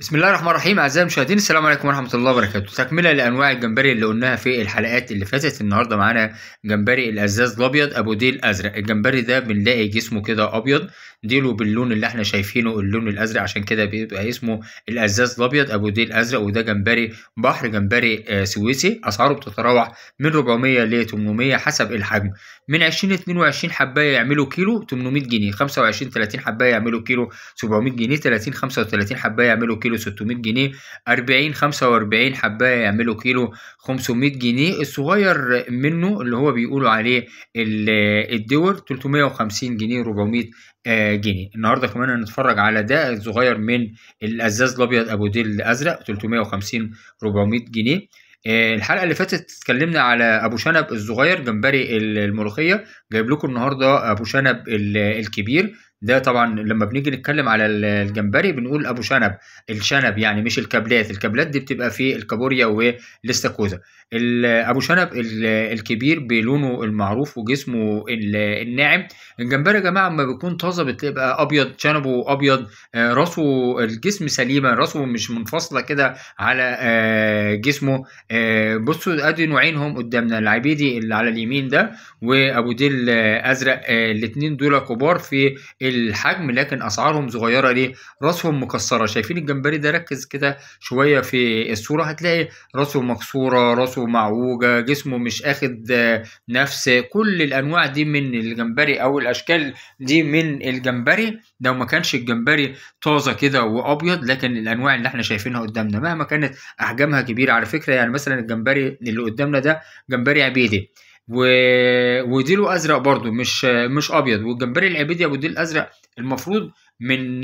بسم الله الرحمن الرحيم اعزائي المشاهدين السلام عليكم ورحمه الله وبركاته تكمله لانواع الجمبري اللي قلناها في الحلقات اللي فاتت النهارده معانا جمبري الازاز الابيض ابو ديل ازرق الجمبري ده بنلاقي جسمه كده ابيض ديله باللون اللي احنا شايفينه اللون الازرق عشان كده بيبقى اسمه الازاز الابيض ابو ديل ازرق وده جمبري بحر جمبري آه، سويسي اسعاره بتتراوح من 400 ل 800 حسب الحجم من 20 22 حبايه يعملوا كيلو 800 جنيه 25 30 حبايه يعملوا كيلو 700 جنيه 30 35 حبايه يعملوا كيلو 600 جنيه 40 45 حبايه يعملوا كيلو 500 جنيه الصغير منه اللي هو بيقولوا عليه الدور 350 جنيه 400 آه، جنيه النهارده كمان هنتفرج على ده الصغير من الازاز الابيض ابو ديل الازرق 350 400 جنيه آه، الحلقه اللي فاتت اتكلمنا على ابو شنب الصغير جمبري الملوخيه جايب لكم النهارده ابو شنب الكبير ده طبعا لما بنيجي نتكلم على الجمبري بنقول ابو شنب الشنب يعني مش الكابلات الكابلات دي بتبقى في الكابوريا والاستاكوزا ابو شنب الكبير بلونه المعروف وجسمه الناعم الجمبري يا جماعه اما بيكون طازه بتبقى ابيض شنبه ابيض آه، راسه الجسم سليمه راسه مش منفصله كده على آه، جسمه آه، بصوا ادي نوعين هم قدامنا العبيدي اللي على اليمين ده وابو ديل ازرق الاثنين دول كبار في الحجم لكن اسعارهم صغيره ليه راسهم مكسره شايفين الجمبري ده ركز كده شويه في الصوره هتلاقي راسه مكسوره راسه معوجه جسمه مش اخد نفس كل الانواع دي من الجمبري او الاشكال دي من الجمبري لو ما كانش الجمبري طازه كده وابيض لكن الانواع اللي احنا شايفينها قدامنا مهما كانت احجامها كبيره على فكره يعني مثلا الجمبري اللي قدامنا ده جمبري عبيدي وديله ازرق برضو مش مش ابيض والجمبري العبيدي ابو ديل ازرق المفروض من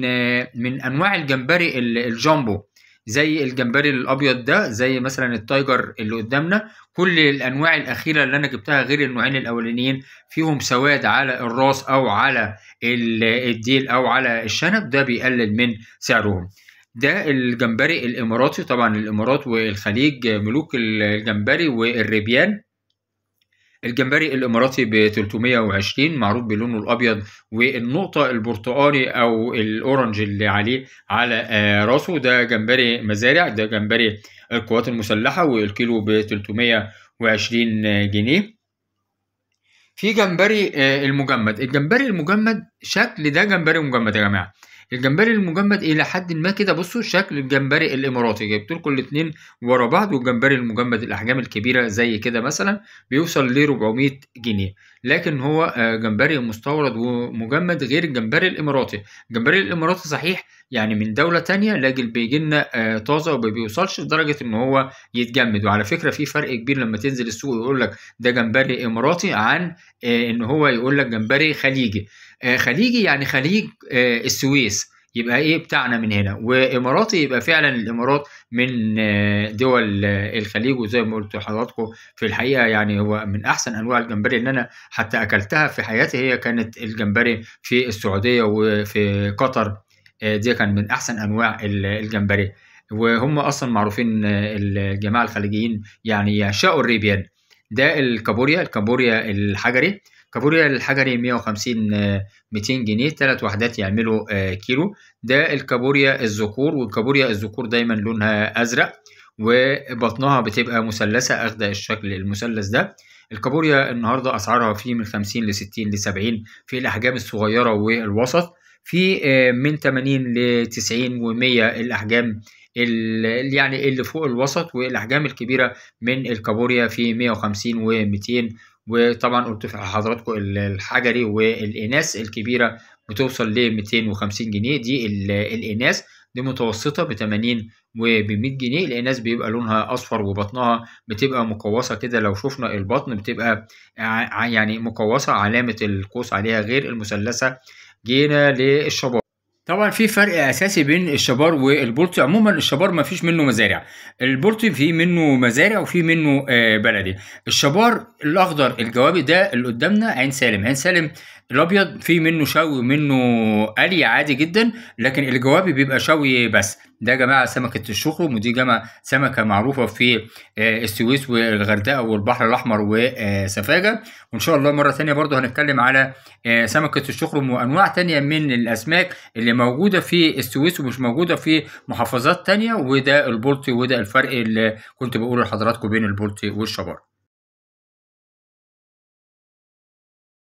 من انواع الجمبري الجامبو زي الجمبري الابيض ده زي مثلا التايجر اللي قدامنا كل الانواع الاخيره اللي انا جبتها غير النوعين الاولانيين فيهم سواد على الراس او على الديل او على الشنب ده بيقلل من سعرهم ده الجمبري الاماراتي طبعا الامارات والخليج ملوك الجمبري والريبيان الجمبري الاماراتي ب 320 معروف بلونه الابيض والنقطه البرتقالي او الاورنج اللي عليه على آه، راسه ده جمبري مزارع ده جمبري القوات المسلحه والكيلو ب 320 جنيه في جمبري آه، المجمد الجمبري المجمد شكل ده جمبري مجمد يا جماعه الجمبري المجمد الى حد ما كده بصوا شكل الجمبري الاماراتي جبت لكم الاثنين ورا بعض والجمبري المجمد الاحجام الكبيره زي كده مثلا بيوصل ل 400 جنيه لكن هو آه، جمبري مستورد ومجمد غير الجمبري الاماراتي الجمبري الاماراتي صحيح يعني من دوله تانية لكن بيجي لنا آه، طازه وما بيوصلش لدرجه ان هو يتجمد وعلى فكره في فرق كبير لما تنزل السوق يقول لك ده جمبري اماراتي عن آه، ان هو يقول لك جمبري خليجي آه، خليجي يعني خليج آه، السويس يبقى ايه بتاعنا من هنا واماراتي يبقى فعلا الامارات من آه، دول الخليج وزي ما قلت لحضراتكم في الحقيقه يعني هو من احسن انواع الجمبري اللي انا حتى اكلتها في حياتي هي كانت الجمبري في السعوديه وفي قطر دي كان من احسن انواع الجمبري وهم اصلا معروفين الجماعه الخليجيين يعني يعشقوا الريبيان ده الكابوريا الكابوريا الحجري كابوريا الحجري 150 200 آه، جنيه ثلاث وحدات يعملوا آه، كيلو ده الكابوريا الذكور والكابوريا الذكور دايما لونها ازرق وبطنها بتبقى مثلثه اخده الشكل المثلث ده الكابوريا النهارده اسعارها في من 50 ل 60 ل 70 في الاحجام الصغيره والوسط في آه، من 80 ل 90 و 100 الاحجام يعني اللي فوق الوسط والاحجام الكبيره من الكابوريا في 150 و 200 وطبعا قلت لحضراتكم الحجري والاناث الكبيره بتوصل ل 250 جنيه دي الاناث دي متوسطه ب 80 وب 100 جنيه الاناث بيبقى لونها اصفر وبطنها بتبقى مقوسه كده لو شفنا البطن بتبقى يعني مقوسه علامه القوس عليها غير المثلثه جينا للشباب طبعا في فرق اساسي بين الشبار والبلطي عموما الشبار ما فيش منه مزارع البلطي في منه مزارع وفي منه آه، بلدي الشبار الاخضر الجوابي ده اللي قدامنا عين سالم عين سالم الابيض في منه شوي ومنه قلي عادي جدا لكن الجوابي بيبقى شوي بس ده يا جماعه سمكه الشخرم ودي جماعه سمكه معروفه في آه، السويس والغردقه والبحر الاحمر وسفاجه وان شاء الله مره ثانيه برضو هنتكلم على آه، سمكه الشخرم وانواع تانية من الاسماك اللي موجوده في السويس ومش موجوده في محافظات تانية وده البلطي وده الفرق اللي كنت بقوله لحضراتكم بين البلطي والشبار